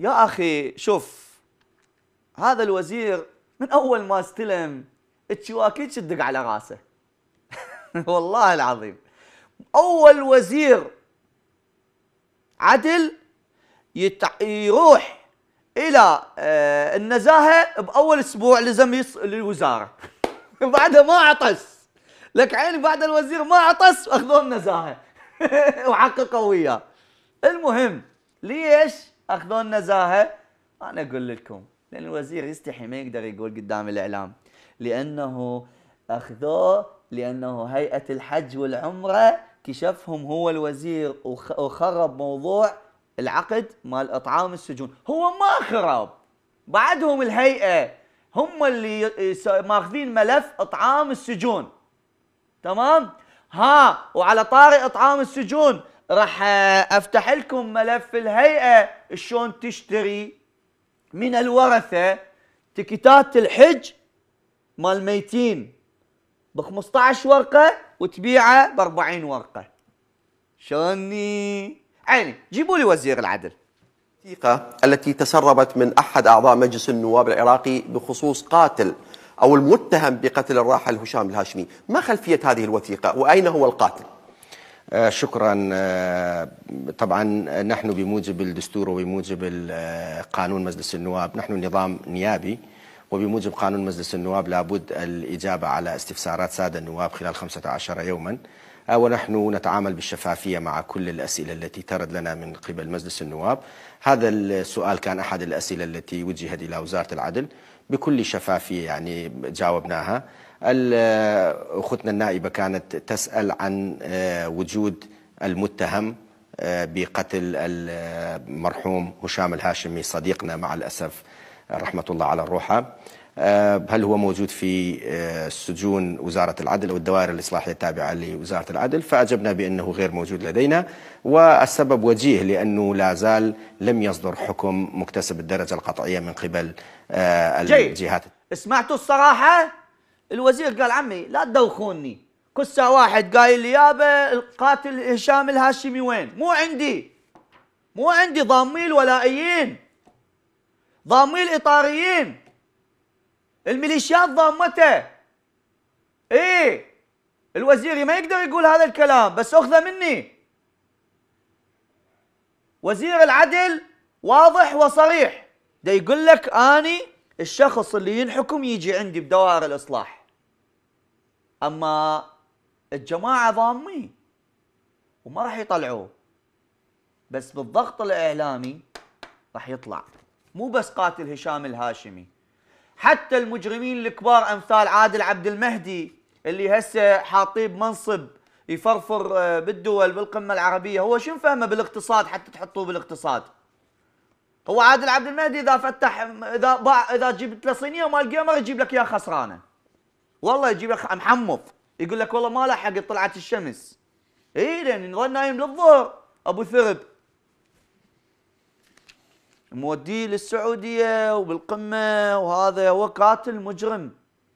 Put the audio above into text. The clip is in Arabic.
يا اخي شوف هذا الوزير من اول ما استلم الشواكيت تدق على راسه والله العظيم اول وزير عدل يتع... يروح الى آه، النزاهه باول اسبوع لزم يص... للوزاره بعدها ما عطس لك عيني بعد الوزير ما عطس واخذوه النزاهه وحققوا وياه المهم ليش اخذون نزاهه انا اقول لكم لان الوزير يستحي ما يقدر يقول قدام الاعلام لانه اخذوه لانه هيئه الحج والعمره كشفهم هو الوزير وخرب موضوع العقد مال اطعام السجون هو ما خرب بعدهم الهيئه هم اللي ماخذين ملف اطعام السجون تمام ها وعلى طاري اطعام السجون راح افتح لكم ملف الهيئه شلون تشتري من الورثه تكتات الحج مال ميتين ب 15 ورقه وتبيعه ب 40 ورقه شلوني عيني جيبوا لي وزير العدل الوثيقة التي تسربت من أحد أعضاء مجلس النواب العراقي بخصوص قاتل أو المتهم بقتل الراحل هشام الهاشمي ما خلفية هذه الوثيقة وأين هو القاتل؟ آه، شكرا آه، طبعا نحن بموجب الدستور وبموجب آه، قانون مجلس النواب نحن نظام نيابي وبموجب قانون مجلس النواب لابد الإجابة على استفسارات سادة النواب خلال 15 يوما ونحن نتعامل بالشفافية مع كل الأسئلة التي ترد لنا من قبل مجلس النواب هذا السؤال كان أحد الأسئلة التي وجهت إلى وزارة العدل بكل شفافية يعني جاوبناها أختنا النائبة كانت تسأل عن آه، وجود المتهم آه، بقتل المرحوم هشام الهاشمي صديقنا مع الأسف رحمة الله على الروحة آه، هل هو موجود في آه، سجون وزارة العدل أو الدوائر الإصلاحية التابعة لوزارة العدل فأجبنا بأنه غير موجود لدينا والسبب وجيه لأنه لا زال لم يصدر حكم مكتسب الدرجة القطعية من قبل آه، الجهات سمعتوا الصراحة الوزير قال عمي لا تدوخوني كل ساعة واحد قايل لي يابا القاتل هشام الهاشمي وين مو عندي مو عندي ضامين ولائيين ضامي الاطاريين الميليشيات ضامته ايه الوزيري ما يقدر يقول هذا الكلام بس اخذه مني وزير العدل واضح وصريح ده يقول لك اني الشخص اللي ينحكم يجي عندي بدوائر الاصلاح اما الجماعه ضامي وما راح يطلعوه بس بالضغط الاعلامي راح يطلع مو بس قاتل هشام الهاشمي حتى المجرمين الكبار امثال عادل عبد المهدي اللي هسه حاطيه بمنصب يفرفر آه، بالدول بالقمه العربيه هو شنو فهمه بالاقتصاد حتى تحطوه بالاقتصاد هو عادل عبد المهدي اذا فتح اذا باع اذا جبت له صينيه مال جيمر يجيب لك اياها خسرانه والله يجيب لك محمض يقول لك والله ما لحقت طلعت الشمس اي لان نايم للظهر ابو ثرب موديه للسعوديه وبالقمه وهذا وقاتل مجرم